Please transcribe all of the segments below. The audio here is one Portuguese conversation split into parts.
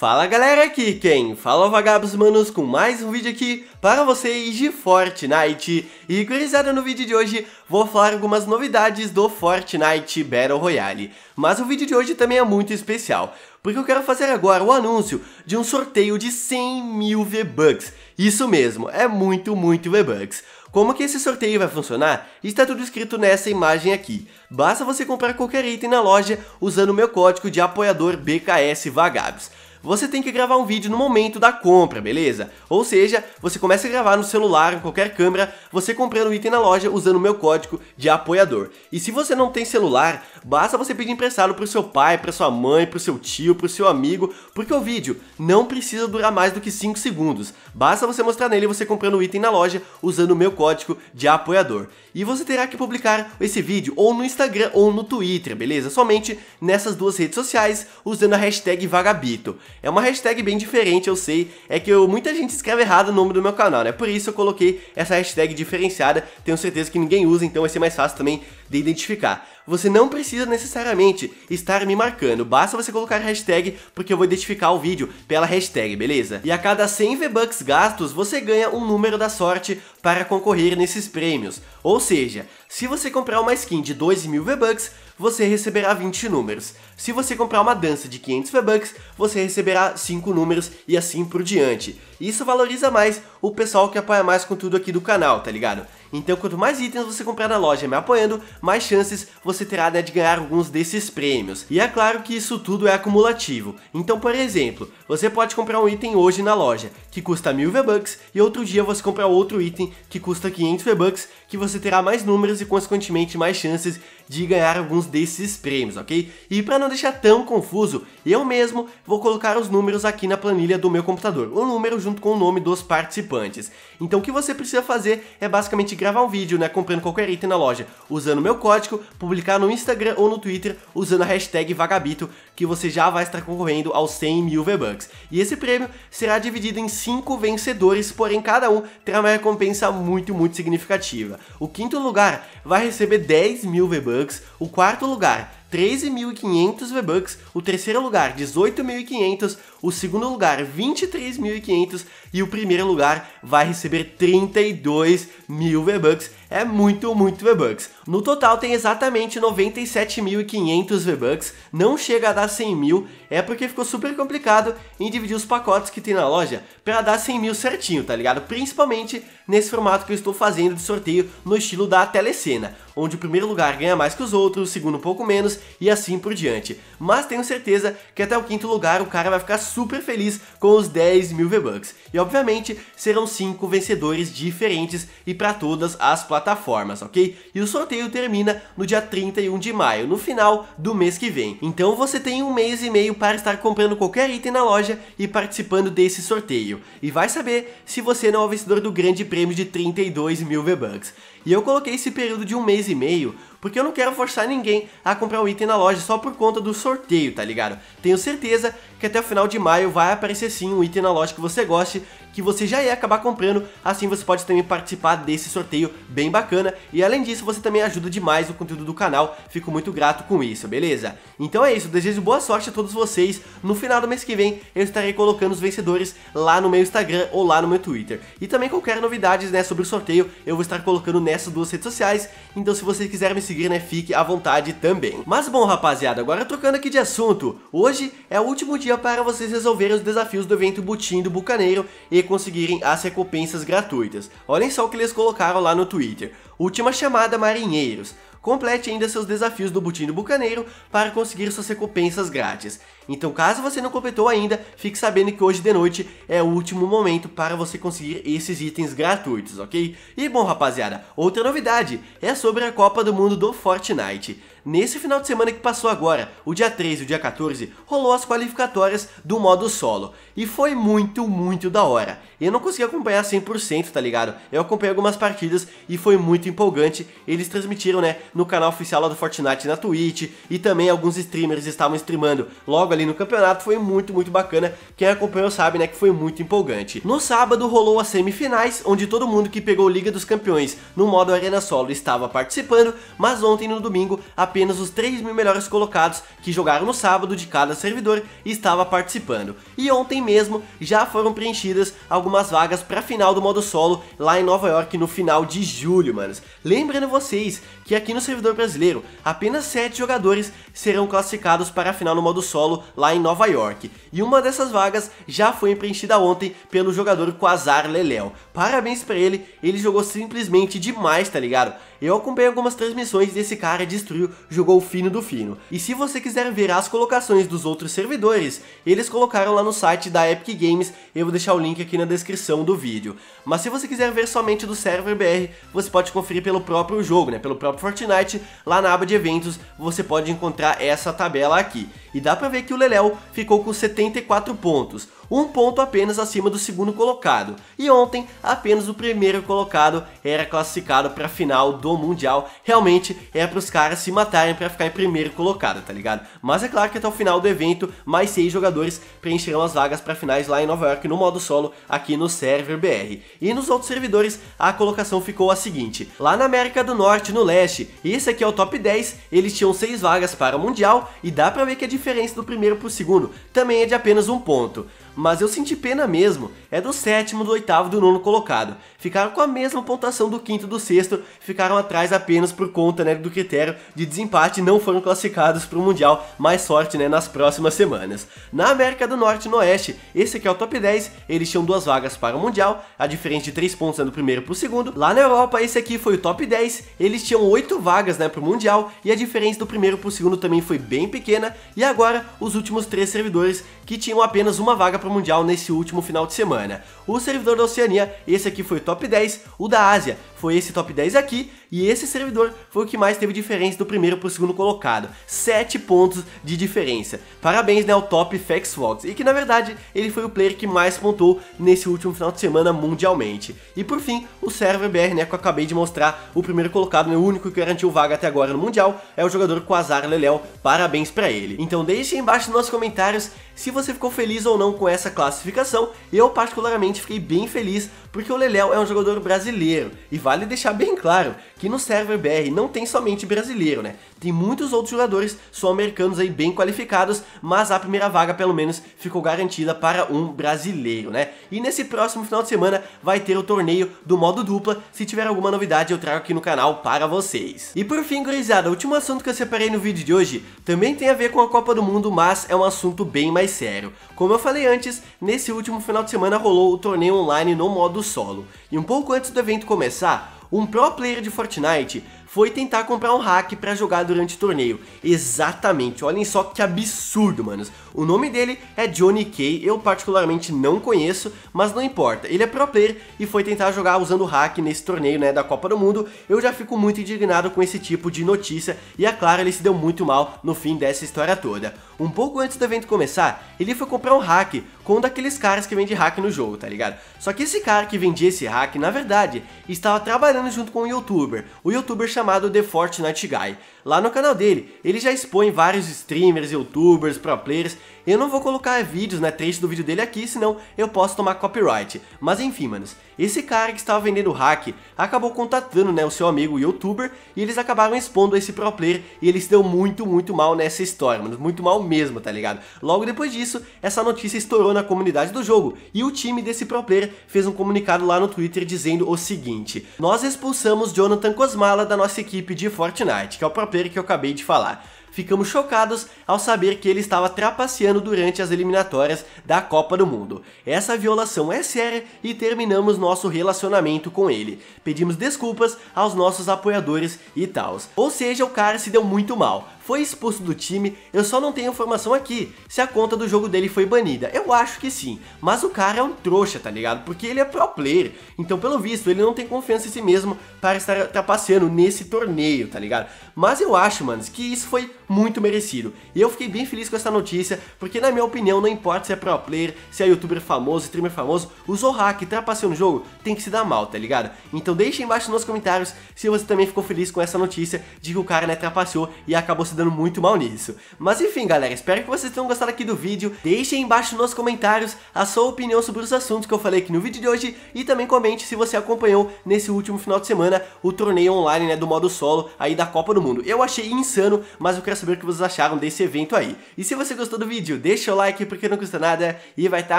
Fala galera, aqui quem fala vagabos manos com mais um vídeo aqui para vocês de Fortnite E gurizada, no vídeo de hoje vou falar algumas novidades do Fortnite Battle Royale Mas o vídeo de hoje também é muito especial porque eu quero fazer agora o anúncio de um sorteio de 100 mil V-Bucks. Isso mesmo, é muito, muito V-Bucks. Como que esse sorteio vai funcionar? Está tudo escrito nessa imagem aqui. Basta você comprar qualquer item na loja usando o meu código de apoiador BKS Vagabos você tem que gravar um vídeo no momento da compra, beleza? Ou seja, você começa a gravar no celular, em qualquer câmera, você comprando o um item na loja usando o meu código de apoiador. E se você não tem celular, basta você pedir emprestado pro seu pai, pra sua mãe, pro seu tio, pro seu amigo, porque o vídeo não precisa durar mais do que 5 segundos. Basta você mostrar nele você comprando o um item na loja usando o meu código de apoiador. E você terá que publicar esse vídeo ou no Instagram ou no Twitter, beleza? Somente nessas duas redes sociais usando a hashtag vagabito. É uma hashtag bem diferente, eu sei, é que eu, muita gente escreve errado o nome do meu canal, né? Por isso eu coloquei essa hashtag diferenciada, tenho certeza que ninguém usa, então vai ser mais fácil também de identificar. Você não precisa necessariamente estar me marcando, basta você colocar hashtag porque eu vou identificar o vídeo pela hashtag, beleza? E a cada 100 V-Bucks gastos, você ganha um número da sorte para concorrer nesses prêmios. Ou seja, se você comprar uma skin de 2 mil V-Bucks, você receberá 20 números. Se você comprar uma dança de 500 V-Bucks, você receberá 5 números e assim por diante isso valoriza mais o pessoal que apoia mais conteúdo aqui do canal, tá ligado? Então quanto mais itens você comprar na loja me apoiando, mais chances você terá né, de ganhar alguns desses prêmios. E é claro que isso tudo é acumulativo. Então por exemplo, você pode comprar um item hoje na loja, que custa 1000 V-Bucks, e outro dia você comprar outro item que custa 500 V-Bucks, que você terá mais números e consequentemente mais chances de ganhar alguns desses prêmios, ok? E para não deixar tão confuso, eu mesmo vou colocar os números aqui na planilha do meu computador, o número junto junto com o nome dos participantes. Então o que você precisa fazer é basicamente gravar um vídeo, né, comprando qualquer item na loja, usando meu código, publicar no Instagram ou no Twitter usando a hashtag Vagabito, que você já vai estar concorrendo aos 100 mil V-Bucks. E esse prêmio será dividido em 5 vencedores, porém cada um terá uma recompensa muito, muito significativa. O quinto lugar vai receber 10 mil V-Bucks, o quarto lugar 13.500 V-Bucks, o terceiro lugar 18.500, o segundo lugar 23.500, e o primeiro lugar vai receber 32 mil V-Bucks. É muito, muito V-Bucks. No total tem exatamente 97.500 V-Bucks, não chega a dar 100 mil, é porque ficou super complicado em dividir os pacotes que tem na loja para dar 100 mil certinho, tá ligado? Principalmente nesse formato que eu estou fazendo de sorteio no estilo da telecena, onde o primeiro lugar ganha mais que os outros, o segundo um pouco menos e assim por diante. Mas tenho certeza que até o quinto lugar o cara vai ficar super feliz com os 10 mil V-Bucks. E obviamente serão 5 vencedores diferentes e para todas as plataformas, ok? E o sorteio termina no dia 31 de maio, no final do mês que vem. Então você tem um mês e meio para estar comprando qualquer item na loja e participando desse sorteio. E vai saber se você não é o vencedor do grande prêmio de 32 mil V-Bucks. E eu coloquei esse período de um mês e meio, porque eu não quero forçar ninguém a comprar um item na loja só por conta do sorteio, tá ligado? Tenho certeza que até o final de maio vai aparecer sim um item na loja que você goste, que você já ia acabar comprando, assim você pode também participar desse sorteio bem bacana, e além disso você também ajuda demais o conteúdo do canal, fico muito grato com isso, beleza? Então é isso, desejo boa sorte a todos vocês, no final do mês que vem eu estarei colocando os vencedores lá no meu Instagram ou lá no meu Twitter, e também qualquer novidades né, sobre o sorteio eu vou estar colocando nessas duas redes sociais, então se você quiser me seguir, né, fique à vontade também. Mas bom, rapaziada, agora trocando aqui de assunto, hoje é o último dia para vocês resolverem os desafios do evento Butim do Bucaneiro e conseguirem as recompensas gratuitas. Olhem só o que eles colocaram lá no Twitter. Última chamada marinheiros complete ainda seus desafios do Butim do Bucaneiro para conseguir suas recompensas grátis. Então caso você não completou ainda, fique sabendo que hoje de noite é o último momento para você conseguir esses itens gratuitos, ok? E bom rapaziada, outra novidade é sobre a Copa do Mundo do Fortnite. Nesse final de semana que passou agora, o dia 13 e o dia 14, rolou as qualificatórias do modo solo. E foi muito, muito da hora. Eu não consegui acompanhar 100%, tá ligado? Eu acompanhei algumas partidas e foi muito empolgante. Eles transmitiram, né, no canal oficial lá do Fortnite na Twitch e também alguns streamers estavam streamando logo ali no campeonato. Foi muito, muito bacana. Quem acompanhou sabe, né, que foi muito empolgante. No sábado rolou as semifinais, onde todo mundo que pegou Liga dos Campeões no modo Arena Solo estava participando, mas ontem no domingo a apenas os 3 mil melhores colocados que jogaram no sábado de cada servidor estava participando. E ontem mesmo já foram preenchidas algumas vagas para a final do modo solo lá em Nova York no final de julho, manos. Lembrando vocês que aqui no servidor brasileiro apenas 7 jogadores serão classificados para a final no modo solo lá em Nova York. E uma dessas vagas já foi preenchida ontem pelo jogador Quasar Leléo. Parabéns para ele, ele jogou simplesmente demais, tá ligado? Eu acompanhei algumas transmissões desse cara, destruiu jogou o fino do fino. E se você quiser ver as colocações dos outros servidores, eles colocaram lá no site da Epic Games, eu vou deixar o link aqui na descrição do vídeo. Mas se você quiser ver somente do server BR, você pode conferir pelo próprio jogo, né, pelo próprio Fortnite, lá na aba de eventos você pode encontrar essa tabela aqui. E dá pra ver que o Leléo ficou com 74 pontos, um ponto apenas acima do segundo colocado. E ontem, apenas o primeiro colocado era classificado para a final do Mundial. Realmente era para os caras se matarem para ficar em primeiro colocado, tá ligado? Mas é claro que até o final do evento, mais seis jogadores preencherão as vagas para finais lá em Nova York no modo solo aqui no server BR. E nos outros servidores, a colocação ficou a seguinte: lá na América do Norte, no Leste, esse aqui é o top 10, eles tinham seis vagas para o Mundial e dá para ver que a diferença do primeiro para o segundo também é de apenas um ponto mas eu senti pena mesmo. É do sétimo, do oitavo do nono colocado. Ficaram com a mesma pontuação do quinto e do sexto, ficaram atrás apenas por conta né, do critério de desempate, não foram classificados para o Mundial, mais sorte né, nas próximas semanas. Na América do Norte e no Oeste, esse aqui é o top 10, eles tinham duas vagas para o Mundial, a diferença de três pontos é do primeiro para o segundo. Lá na Europa, esse aqui foi o top 10, eles tinham oito vagas né, para o Mundial, e a diferença do primeiro para o segundo também foi bem pequena, e agora os últimos três servidores que tinham apenas uma vaga para o Mundial nesse último final de semana. O servidor da Oceania, esse aqui foi o top 10, o da Ásia foi esse top 10 aqui, e esse servidor foi o que mais teve diferença do primeiro para o segundo colocado, 7 pontos de diferença. Parabéns né, ao top Fox e que na verdade ele foi o player que mais pontuou nesse último final de semana mundialmente. E por fim, o server BR, né, que eu acabei de mostrar, o primeiro colocado, né, o único que garantiu vaga até agora no Mundial, é o jogador Quasar Leléu, parabéns para ele. Então deixe embaixo nos nossos comentários se você ficou feliz ou não com essa classificação, eu particularmente fiquei bem feliz porque o Leléo é um jogador brasileiro, e vale deixar bem claro que no server BR não tem somente brasileiro, né? Tem muitos outros jogadores sul-americanos aí bem qualificados, mas a primeira vaga pelo menos ficou garantida para um brasileiro, né? E nesse próximo final de semana vai ter o torneio do modo dupla, se tiver alguma novidade eu trago aqui no canal para vocês. E por fim, gurizada, o último assunto que eu separei no vídeo de hoje também tem a ver com a Copa do Mundo, mas é um assunto bem mais sério. Como eu falei antes, nesse último final de semana rolou o torneio online no modo solo. E um pouco antes do evento começar, um pro player de Fortnite foi tentar comprar um hack para jogar durante o torneio. Exatamente, olhem só que absurdo, manos. O nome dele é Johnny Kay, eu particularmente não conheço, mas não importa. Ele é pro player e foi tentar jogar usando hack nesse torneio, né, da Copa do Mundo. Eu já fico muito indignado com esse tipo de notícia e é claro, ele se deu muito mal no fim dessa história toda. Um pouco antes do evento começar, ele foi comprar um hack com um daqueles caras que vende hack no jogo, tá ligado? Só que esse cara que vendia esse hack, na verdade, estava trabalhando junto com um youtuber. O youtuber chamado The Fortnite Guy. Lá no canal dele, ele já expõe vários streamers, youtubers, pro players. Eu não vou colocar vídeos, né, trecho do vídeo dele aqui, senão eu posso tomar copyright. Mas enfim, manos, esse cara que estava vendendo hack acabou contatando, né, o seu amigo youtuber e eles acabaram expondo esse pro player e ele se deu muito, muito mal nessa história, mano, muito mal mesmo, tá ligado? Logo depois disso, essa notícia estourou na comunidade do jogo e o time desse pro player fez um comunicado lá no Twitter dizendo o seguinte: Nós expulsamos Jonathan Cosmala da nossa nossa equipe de Fortnite, que é o pro player que eu acabei de falar ficamos chocados ao saber que ele estava trapaceando durante as eliminatórias da Copa do Mundo. Essa violação é séria e terminamos nosso relacionamento com ele. Pedimos desculpas aos nossos apoiadores e tals. Ou seja, o cara se deu muito mal. Foi expulso do time, eu só não tenho informação aqui se a conta do jogo dele foi banida. Eu acho que sim, mas o cara é um trouxa, tá ligado? Porque ele é pro player, então pelo visto ele não tem confiança em si mesmo para estar trapaceando nesse torneio, tá ligado? Mas eu acho, mano, que isso foi muito merecido. E eu fiquei bem feliz com essa notícia, porque na minha opinião, não importa se é pro player, se é youtuber famoso, streamer famoso, usou hack e trapaceou no jogo, tem que se dar mal, tá ligado? Então deixa embaixo nos comentários se você também ficou feliz com essa notícia de que o cara, né, trapaceou e acabou se dando muito mal nisso. Mas enfim, galera, espero que vocês tenham gostado aqui do vídeo. Deixem embaixo nos comentários a sua opinião sobre os assuntos que eu falei aqui no vídeo de hoje e também comente se você acompanhou nesse último final de semana o torneio online, né, do modo solo aí da Copa do Mundo. Eu achei insano, mas eu quero saber o que vocês acharam desse evento aí. E se você gostou do vídeo, deixa o like porque não custa nada e vai estar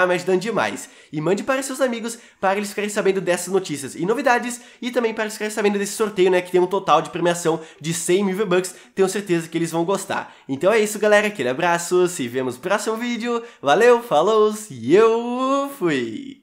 tá me ajudando demais. E mande para seus amigos para eles ficarem sabendo dessas notícias e novidades e também para eles ficarem sabendo desse sorteio, né, que tem um total de premiação de 100 mil V-Bucks, tenho certeza que eles vão gostar. Então é isso galera, aquele abraço, se vemos no próximo vídeo, valeu, falou e eu fui!